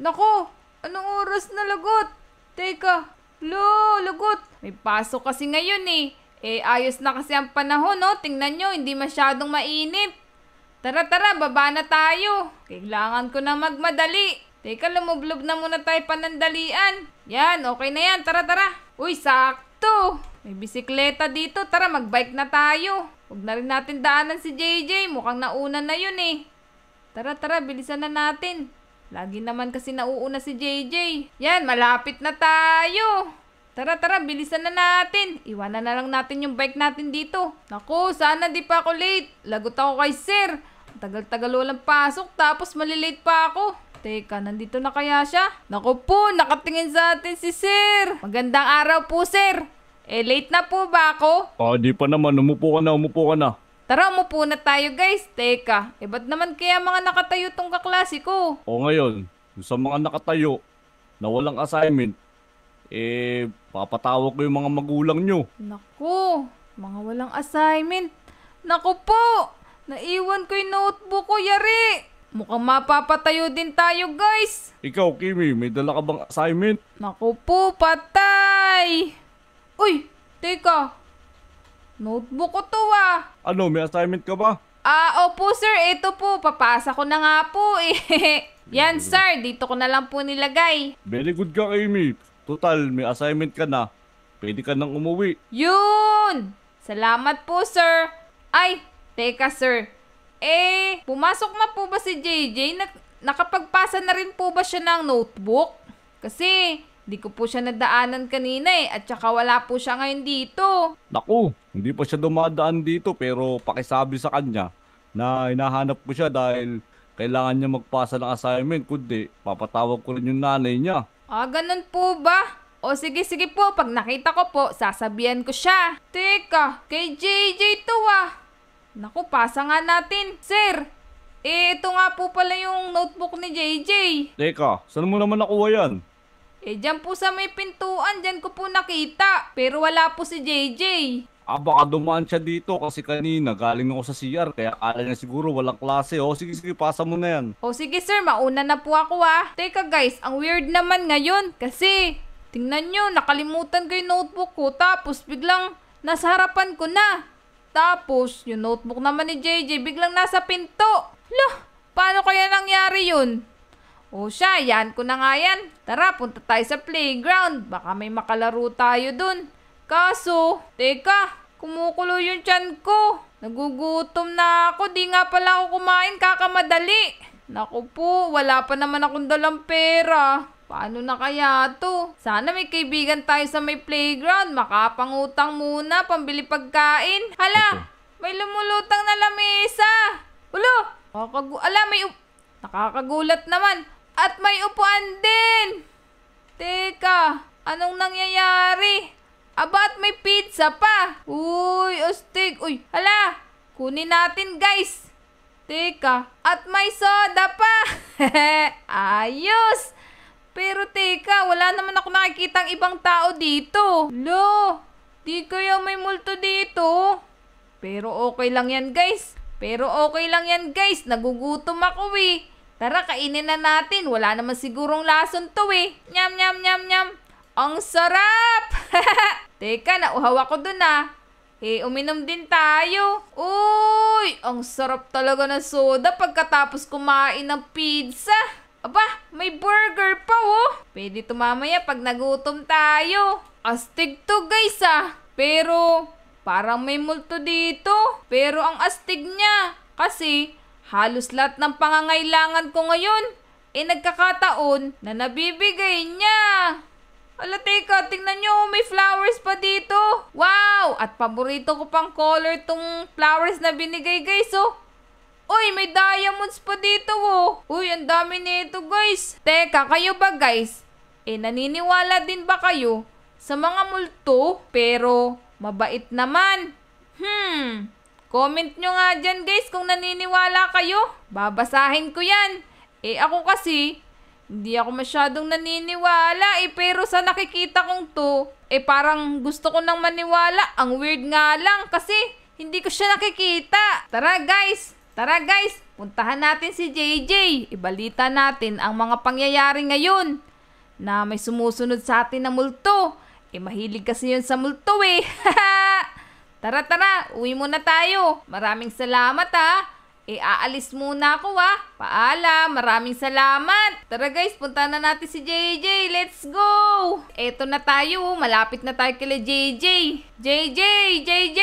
Nako, anong oras na lagot? Teka, lo, lagot. May pasok kasi ngayon eh. Eh, ayos na kasi ang panahon, no? Tingnan nyo, hindi masyadong mainit. Tara, tara, baba na tayo. Kailangan ko na magmadali. Teka, lumublob na muna tayo panandalian. Yan, okay na yan. Tara, tara. Uy, sakto. May bisikleta dito. Tara, magbike na tayo. Huwag na rin natin daanan si JJ. Mukhang nauna na yun eh. Tara, tara, bilisan na natin. Lagi naman kasi nauuna si JJ. Yan, malapit na tayo. Tara, tara, bilisan na natin. Iwanan na lang natin yung bike natin dito. Naku, sana di pa ako late. Lagot ako kay sir. Tagal-tagal walang pasok, tapos malilate pa ako. Teka, nandito na kaya siya? Naku po, nakatingin sa atin si sir. Magandang araw po, sir. Eh, late na po ba ako? Ah, di pa naman. Umupo ka na, umupo ka na. Tara, umupo na tayo guys. Teka, eh naman kaya mga nakatayo tong kaklase ko? O ngayon, sa mga nakatayo na walang assignment, eh, papatawa ko yung mga magulang nyo. Naku, mga walang assignment. Naku po, naiwan ko yung notebook ko, yari. Mukhang mapapatayo din tayo, guys. Ikaw, Kimi, may dala ka bang assignment? Naku po, patay. Uy, teka. Notebook ko to ah. Ano, may assignment ka ba? Ah, uh, opo sir, ito po. Papasa ko na nga po eh. Yan sir, dito ko na lang po nilagay. Very good ka, Amy. Total, may assignment ka na. Pwede ka nang umuwi. Yun! Salamat po, sir. Ay, teka sir. Eh, pumasok na po ba si JJ? Nak nakapagpasa na rin po ba siya ng notebook? Kasi, Di ko po siya nadaanan kanina eh, at saka wala po siya ngayon dito. Naku, hindi pa siya dumadaan dito pero pakisabi sa kanya na hinahanap ko siya dahil kailangan niya magpasa ng assignment kundi papatawag ko rin yung nanay niya. Ah, ganun po ba? O sige, sige po, pag nakita ko po, sasabihan ko siya. Teka, kay JJ to ah. Naku, pasa nga natin. Sir, eh ito nga po pala yung notebook ni JJ. Teka, saan mo naman nakuha yan? Eh, dyan po sa may pintuan, dyan ko po nakita. Pero wala po si JJ. Ah, baka dumaan siya dito kasi kanina galing ako sa CR kaya akala niya siguro walang klase. O oh, sige, sige, pasa mo na yan. O sige sir, mauna na po ako ah. Teka guys, ang weird naman ngayon kasi tingnan nyo, nakalimutan ko yung notebook ko tapos biglang nasa harapan ko na. Tapos, yung notebook naman ni JJ biglang nasa pinto. Lah, paano kaya nangyari yun? O siya, yan ko na nga yan. Tara, punta tayo sa playground. Baka may makalaro tayo dun. Kaso, teka, kumukulo yung tiyan ko. Nagugutom na ako, di nga pala ako kumain, kakamadali. Naku po, wala pa naman akong dalang pera. Paano na kaya to? Sana may kaibigan tayo sa may playground. Makapangutang muna, pambili pagkain. Hala, may lumulutang na lamesa. Ulo, kakagu... Ala, may... Nakakagulat naman. At may upuan din! Teka, anong nangyayari? Aba, at may pizza pa! Uy, astig! Uy, hala! Kunin natin, guys! Teka, at may soda pa! Ayos! Pero teka, wala naman ako nakikitang ibang tao dito. Lo, di kaya may multo dito? Pero okay lang yan guys. Pero okay lang yan guys. Nagugutom ako eh. Tara, kainin na natin. Wala naman sigurong lason to eh. Nyam, nyam, nyam, nyam. Ang sarap! Teka, nauhaw ako dun ah. Eh, uminom din tayo. Uy, ang sarap talaga ng soda pagkatapos kumain ng pizza. Aba, may burger pa oh. Pwede to mamaya pag nagutom tayo. Astig to guys ah. Pero, parang may multo dito. Pero ang astig niya. Kasi, Halos lahat ng pangangailangan ko ngayon ay eh, nagkakataon na nabibigay niya. Ala teka, tingnan nyo, oh, may flowers pa dito. Wow! At paborito ko pang color tong flowers na binigay guys, oh. Uy, may diamonds pa dito, oh. Uy, ang dami nito guys. Teka, kayo ba guys? Eh, naniniwala din ba kayo sa mga multo pero mabait naman? Hmm, Comment nyo nga dyan guys kung naniniwala kayo. Babasahin ko yan. Eh ako kasi, hindi ako masyadong naniniwala eh. Pero sa nakikita kong to, eh parang gusto ko nang maniwala. Ang weird nga lang kasi hindi ko siya nakikita. Tara guys, tara guys, puntahan natin si JJ. Ibalita natin ang mga pangyayari ngayon na may sumusunod sa atin na multo. Eh mahilig kasi yun sa multo eh. Tara, tara. Uwi muna tayo. Maraming salamat, ha. E, aalis muna ako, ha. Paalam. Maraming salamat. Tara, guys. Punta na natin si JJ. Let's go. Eto na tayo. Oh. Malapit na tayo kila JJ. JJ! JJ!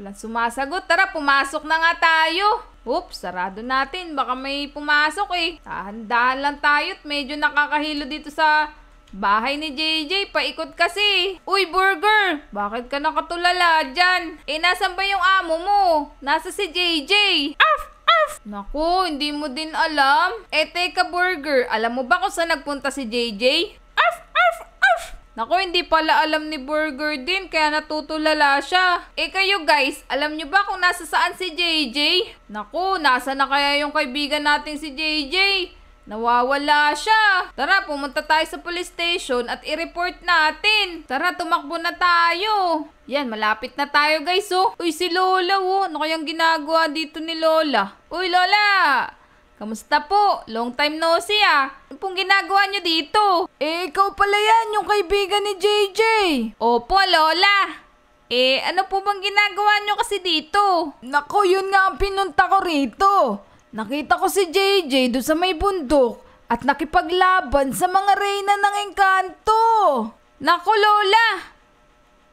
Wala sumasagot. Tara, pumasok na nga tayo. Oops, sarado natin. Baka may pumasok eh. Tahandaan lang tayo at medyo nakakahilo dito sa Bahay ni JJ, paikot kasi. Uy, Burger! Bakit ka nakatulala dyan? Eh, nasan ba yung amo mo? Nasa si JJ. Arf! Arf! Naku, hindi mo din alam. Eh, teka, Burger. Alam mo ba kung saan nagpunta si JJ? Arf! Arf! Arf! Naku, hindi pala alam ni Burger din, kaya natutulala siya. Eh kayo guys, alam nyo ba kung nasa saan si JJ? Naku, nasa na kaya yung kaibigan natin si JJ? Nawawala siya. Tara, pumunta tayo sa police station at i-report natin. Tara, tumakbo na tayo. Yan, malapit na tayo guys oh. Uy, si Lola oh. Ano kayang ginagawa dito ni Lola? Uy, Lola! Kamusta po? Long time no see ah. Ano pong ginagawa nyo dito? Eh, ikaw pala yan, yung kaibigan ni JJ. Opo, Lola. Eh, ano po bang ginagawa nyo kasi dito? Nako, yun nga ang pinunta ko rito. Nakita ko si JJ doon sa may bundok at nakipaglaban sa mga reyna ng engkanto. Nako Lola!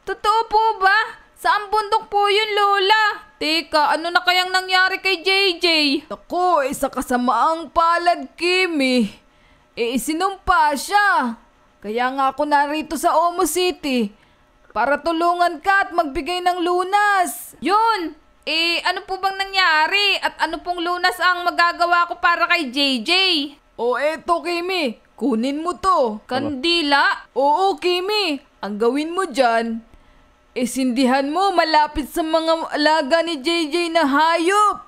Totoo po ba? Saan bundok po yun Lola? Teka, ano na kayang nangyari kay JJ? Ako, isa kasamaang palad Kimi. Eh, sinumpa siya. Kaya nga ako narito sa Omo City para tulungan ka at magbigay ng lunas. Yun! Eh, ano po bang nangyari? At ano pong lunas ang magagawa ko para kay JJ? O oh, eto, Kimi. Kunin mo to. Kandila? Oo, Kimi. Ang gawin mo dyan, isindihan mo malapit sa mga alaga ni JJ na hayop.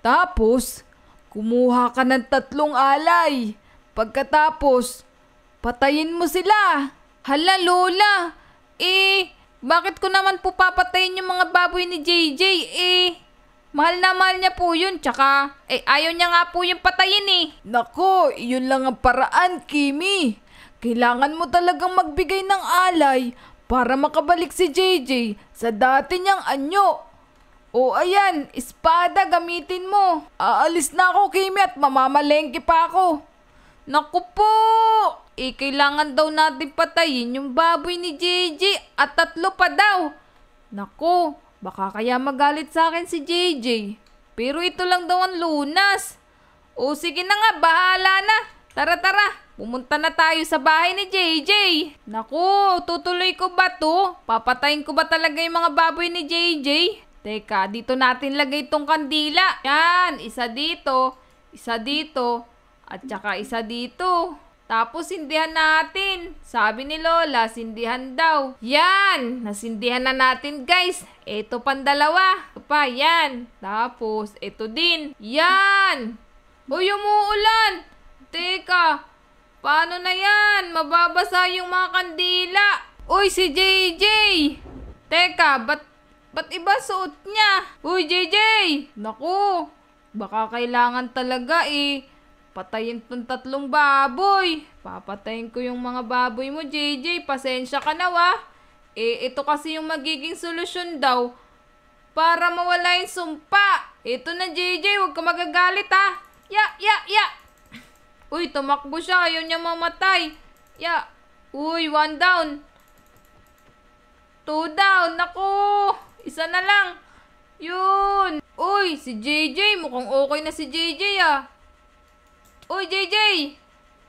Tapos, kumuha ka ng tatlong alay. Pagkatapos, patayin mo sila. Hala, Lola. Eh, bakit ko naman po papatayin yung mga baboy ni JJ? Eh, mahal na mahal niya po yun. Tsaka, eh, ayaw niya nga po yung patayin eh. Nako, yun lang ang paraan, Kimi. Kailangan mo talagang magbigay ng alay para makabalik si JJ sa dati niyang anyo. O ayan, espada gamitin mo. Aalis na ako, Kimi, at mamamalengke pa ako. Naku po! eh kailangan daw natin patayin yung baboy ni JJ at tatlo pa daw. Nako, baka kaya magalit sa akin si JJ. Pero ito lang daw ang lunas. O sige na nga, bahala na. Tara tara, pumunta na tayo sa bahay ni JJ. Nako, tutuloy ko ba to? Papatayin ko ba talaga yung mga baboy ni JJ? Teka, dito natin lagay itong kandila. Yan, isa dito, isa dito, at saka isa dito. Tapos sindihan natin. Sabi ni Lola, sindihan daw. Yan! Nasindihan na natin guys. Ito pang dalawa. Ito pa, yan. Tapos, ito din. Yan! Uy, umuulan! Teka, paano na yan? Mababasa yung mga kandila. Uy, si JJ! Teka, ba't, ba't iba suot niya? Uy, JJ! Naku, baka kailangan talaga eh Patayin tong tatlong baboy. Papatayin ko yung mga baboy mo, JJ. Pasensya ka na, wa. Eh, ito kasi yung magiging solusyon daw para mawala yung sumpa. Ito na, JJ. Huwag ka magagalit, ha. Ya, ya, ya. Uy, tumakbo siya. Ayaw niya mamatay. Ya. Uy, one down. Two down. Naku. Isa na lang. Yun. Uy, si JJ. Mukhang okay na si JJ, ah. Uy, JJ!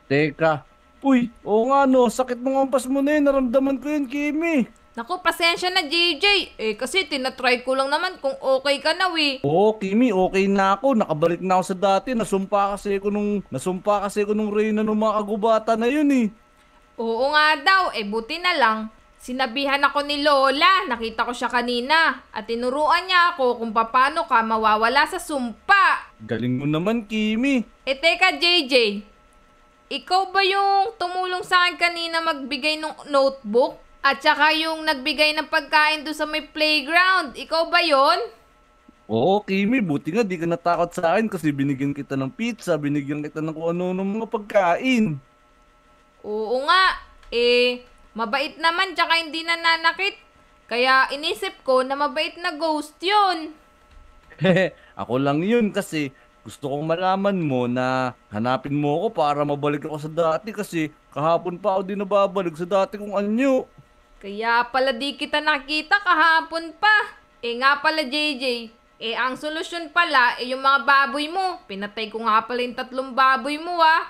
Teka. Uy, oo nga no, sakit ng ampas mo na yun. Naramdaman ko yun, Kimi. Naku, pasensya na, JJ. Eh, kasi tinatry ko lang naman kung okay ka na, we. Oo, Kimi, okay na ako. Nakabalik na ako sa dati. Nasumpa kasi ko nung, nasumpa kasi ko nung reyna ng mga kagubata na yun, eh. Oo nga daw, eh buti na lang. Sinabihan ako ni Lola, nakita ko siya kanina, at tinuruan niya ako kung paano ka mawawala sa sumpa. Galing mo naman, Kimi. Eh, teka, JJ. Ikaw ba yung tumulong sa akin kanina magbigay ng notebook? At saka yung nagbigay ng pagkain doon sa may playground? Ikaw ba yon? Oo, Kimi. Buti nga, di ka natakot sa akin kasi binigyan kita ng pizza, binigyan kita ng kung ano ng mga pagkain. Oo nga. Eh, mabait naman tsaka hindi nananakit. Kaya inisip ko na mabait na ghost yon. ako lang yun kasi gusto kong malaman mo na hanapin mo ako para mabalik ako sa dati kasi kahapon pa ako din nababalik sa dati kong anyo. Kaya pala di kita nakita kahapon pa. Eh nga pala JJ, eh ang solusyon pala eh yung mga baboy mo. Pinatay ko nga pala yung tatlong baboy mo ah.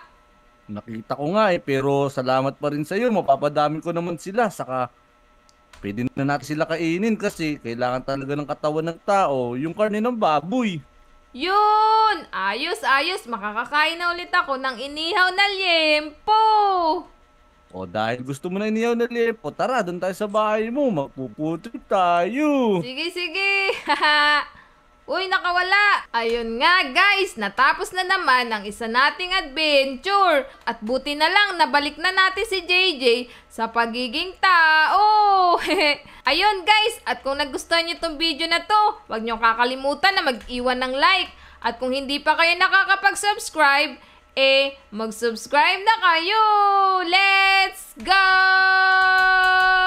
Nakita ko nga eh pero salamat pa rin sa iyo. Mapapadami ko naman sila saka pwede na natin sila kainin kasi kailangan talaga ng katawan ng tao, yung karne ng baboy. Yun! Ayos, ayos. Makakakain na ulit ako ng inihaw na liempo. O dahil gusto mo na inihaw na liempo, tara, doon tayo sa bahay mo. Magpuputri tayo. Sige, sige. Uy, nakawala! Ayun nga guys, natapos na naman ang isa nating adventure. At buti na lang nabalik na natin si JJ sa pagiging tao. Ayun guys, at kung nagustuhan nyo tong video na to, huwag nyo kakalimutan na mag-iwan ng like. At kung hindi pa kayo nakakapag-subscribe, eh, mag-subscribe na kayo! Let's go!